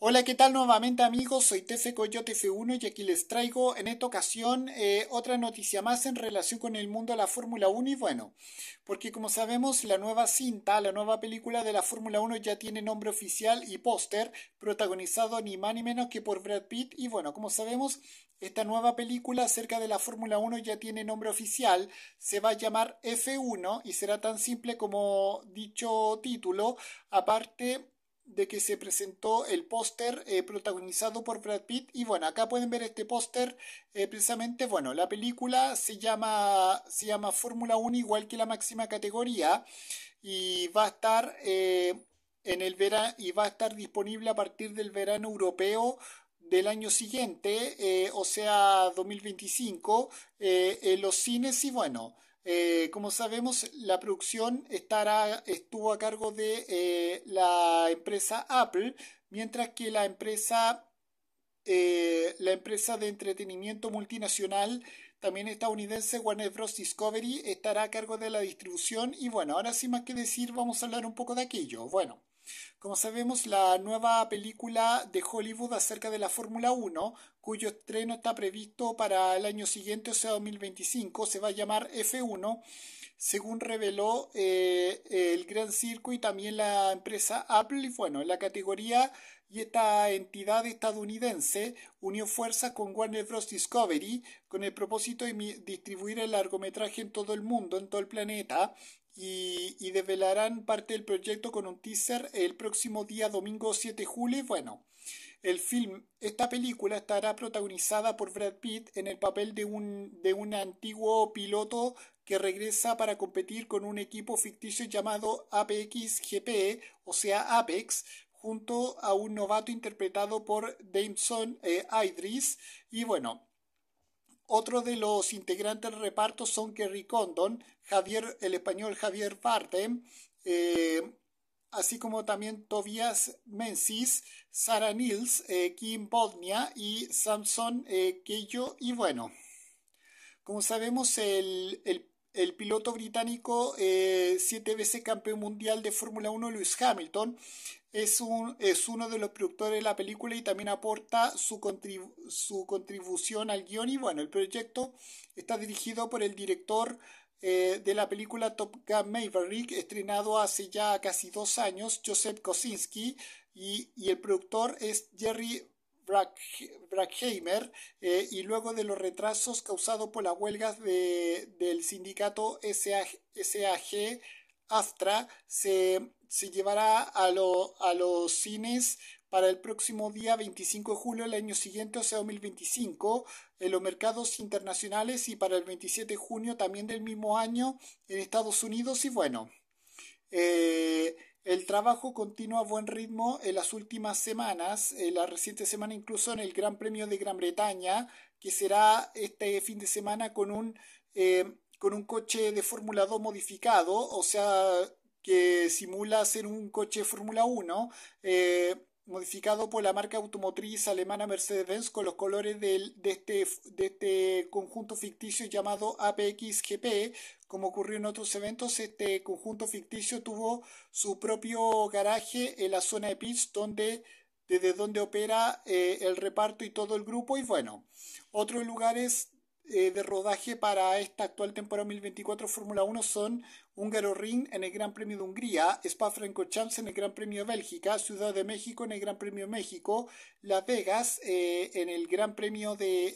Hola, ¿qué tal nuevamente amigos? Soy Tefe Coyote F1 y aquí les traigo en esta ocasión eh, otra noticia más en relación con el mundo de la Fórmula 1 y bueno, porque como sabemos la nueva cinta, la nueva película de la Fórmula 1 ya tiene nombre oficial y póster protagonizado ni más ni menos que por Brad Pitt y bueno, como sabemos esta nueva película acerca de la Fórmula 1 ya tiene nombre oficial, se va a llamar F1 y será tan simple como dicho título, aparte de que se presentó el póster eh, protagonizado por Brad Pitt. Y bueno, acá pueden ver este póster eh, precisamente, bueno, la película se llama, se llama Fórmula 1 igual que la máxima categoría y va a estar... Eh, en el verano y va a estar disponible a partir del verano europeo del año siguiente, o sea, 2025, en los cines y bueno, eh, como sabemos, la producción estará, estuvo a cargo de eh, la empresa Apple, mientras que la empresa, eh, la empresa de entretenimiento multinacional también estadounidense Warner Bros. Discovery estará a cargo de la distribución. Y bueno, ahora sin más que decir, vamos a hablar un poco de aquello. Bueno. Como sabemos, la nueva película de Hollywood acerca de la Fórmula 1, cuyo estreno está previsto para el año siguiente, o sea, 2025, se va a llamar F1, según reveló eh, el Gran Circo y también la empresa Apple. Y bueno, la categoría y esta entidad estadounidense unió fuerzas con Warner Bros. Discovery con el propósito de distribuir el largometraje en todo el mundo, en todo el planeta, y, desvelarán parte del proyecto con un teaser el próximo día domingo 7 de julio. Bueno, el film, esta película estará protagonizada por Brad Pitt en el papel de un, de un antiguo piloto que regresa para competir con un equipo ficticio llamado GP o sea Apex, junto a un novato interpretado por Dameson eh, Idris. Y bueno, otro de los integrantes del reparto son Kerry Condon, Javier, el español Javier Bardem, eh, así como también Tobias Menzies, Sarah Nils, eh, Kim Bodnia y Samson eh, Y bueno, como sabemos, el el piloto británico eh, siete veces campeón mundial de Fórmula 1, Lewis Hamilton, es, un, es uno de los productores de la película y también aporta su, su contribución al guión. Y bueno, el proyecto está dirigido por el director eh, de la película Top Gun Maverick, estrenado hace ya casi dos años, Joseph Kosinski, y, y el productor es Jerry Brackheimer eh, y luego de los retrasos causados por las huelgas de, del sindicato SAG, Astra se, se llevará a, a los cines para el próximo día 25 de julio del año siguiente, o sea 2025, en los mercados internacionales y para el 27 de junio también del mismo año en Estados Unidos y bueno. Eh, el trabajo continúa a buen ritmo en las últimas semanas, en la reciente semana incluso en el Gran Premio de Gran Bretaña, que será este fin de semana con un, eh, coche de Fórmula 2 modificado, o sea, que simula ser un coche Fórmula 1. Eh, modificado por la marca automotriz alemana Mercedes-Benz con los colores del, de, este, de este conjunto ficticio llamado APXGP, como ocurrió en otros eventos, este conjunto ficticio tuvo su propio garaje en la zona de pits donde, desde donde opera eh, el reparto y todo el grupo. Y bueno, otros lugares eh, de rodaje para esta actual temporada 2024 Fórmula 1 son Húngaro Ring en el Gran Premio de Hungría, Spa-Francorchamps en el Gran Premio de Bélgica, Ciudad de México en el Gran Premio de México, Las Vegas eh, en el Gran Premio de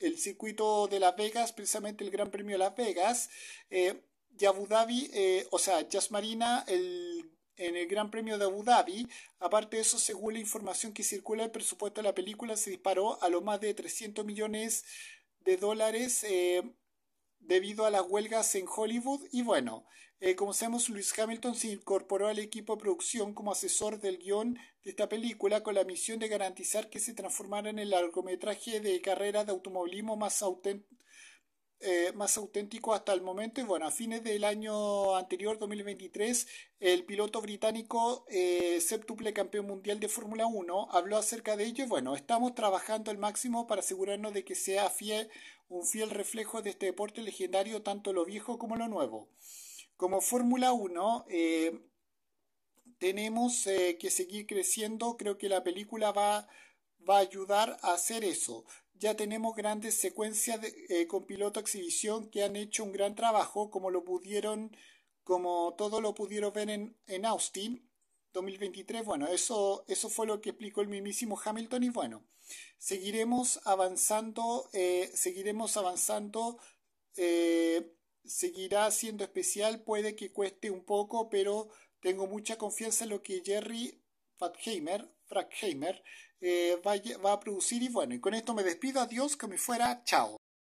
el circuito de Las Vegas, precisamente el Gran Premio de Las Vegas, y eh, Abu Dhabi, eh, o sea, Jazz Marina, el, en el Gran Premio de Abu Dhabi, aparte de eso, según la información que circula, el presupuesto de la película se disparó a lo más de 300 millones de dólares. Eh, debido a las huelgas en Hollywood y bueno, eh, como sabemos, Lewis Hamilton se incorporó al equipo de producción como asesor del guión de esta película con la misión de garantizar que se transformara en el largometraje de carrera de automovilismo más auténtico eh, más auténtico hasta el momento. Y bueno, a fines del año anterior, 2023, el piloto británico eh, séptuple campeón mundial de Fórmula 1 habló acerca de ello. bueno, estamos trabajando al máximo para asegurarnos de que sea fiel, un fiel reflejo de este deporte legendario, tanto lo viejo como lo nuevo. Como Fórmula 1, eh, tenemos eh, que seguir creciendo. Creo que la película va, va a ayudar a hacer eso ya tenemos grandes secuencias eh, con piloto exhibición que han hecho un gran trabajo, como lo pudieron, como todo lo pudieron ver en, Austin 2023. Bueno, eso, eso fue lo que explicó el mismísimo Hamilton y bueno, seguiremos avanzando, eh, seguiremos avanzando. Eh, seguirá siendo especial, puede que cueste un poco, pero tengo mucha confianza en lo que Jerry Fatheimer, Frankheimer, eh, va, va, a producir. Y bueno, y con esto me despido. Adiós, que me fuera. Chao.